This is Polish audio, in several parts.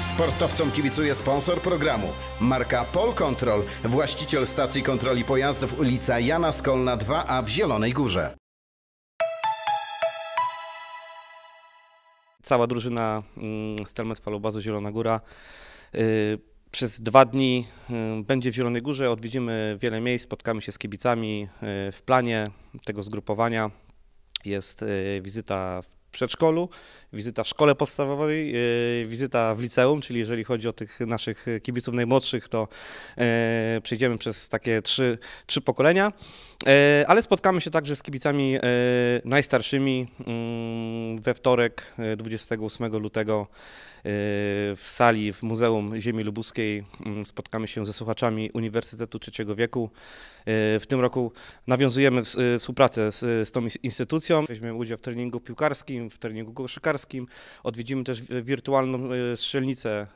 Sportowcom kibicuje sponsor programu. Marka Polkontrol, właściciel stacji kontroli pojazdów ulica Jana Skolna 2A w Zielonej Górze. Cała drużyna mm, Stelmet falubazu Zielona Góra y, przez dwa dni y, będzie w Zielonej Górze. Odwiedzimy wiele miejsc, spotkamy się z kibicami. Y, w planie tego zgrupowania jest wizyta w przedszkolu, wizyta w szkole podstawowej, e, wizyta w liceum, czyli jeżeli chodzi o tych naszych kibiców najmłodszych, to e, przejdziemy przez takie trzy, trzy pokolenia, e, ale spotkamy się także z kibicami najstarszymi mm, we wtorek 28 lutego w sali w Muzeum Ziemi Lubuskiej mm, spotkamy się ze słuchaczami Uniwersytetu Trzeciego Wieku. W tym roku nawiązujemy współpracę z, z tą instytucją. Weźmiemy udział w treningu piłkarskim, w terenie Szykarskim. Odwiedzimy też wirtualną e, strzelnicę e,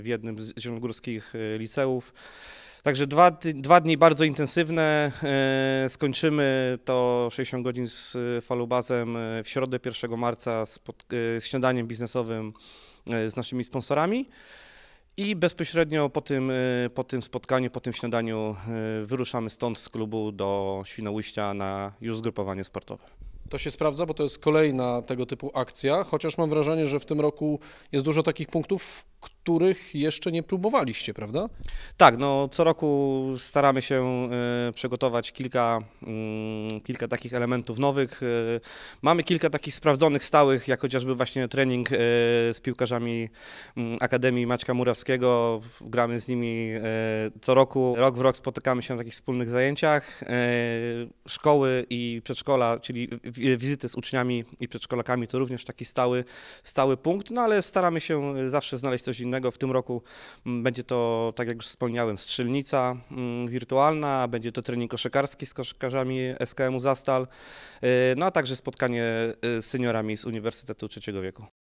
w jednym z zielonogórskich e, liceów. Także dwa, dwa dni bardzo intensywne. Skończymy to 60 godzin z falubazem w środę 1 marca z, pod, z śniadaniem biznesowym z naszymi sponsorami. I bezpośrednio po tym, po tym spotkaniu, po tym śniadaniu wyruszamy stąd z klubu do Świnoujścia na już zgrupowanie sportowe to się sprawdza, bo to jest kolejna tego typu akcja, chociaż mam wrażenie, że w tym roku jest dużo takich punktów, których jeszcze nie próbowaliście, prawda? Tak, no co roku staramy się y, przygotować kilka, mm, kilka takich elementów nowych. Y, mamy kilka takich sprawdzonych, stałych, jak chociażby właśnie trening y, z piłkarzami mm, Akademii Maćka Murawskiego. Gramy z nimi co roku. Rok w rok spotykamy się na takich wspólnych zajęciach. Szkoły i przedszkola, czyli wizyty z uczniami i przedszkolakami to również taki stały, stały punkt, no ale staramy się zawsze znaleźć coś coś innego. W tym roku mm, będzie to, tak jak już wspomniałem, strzelnica mm, wirtualna, będzie to trening koszykarski z koszykarzami SKM-u Zastal, y, no a także spotkanie y, z seniorami z Uniwersytetu Trzeciego Wieku.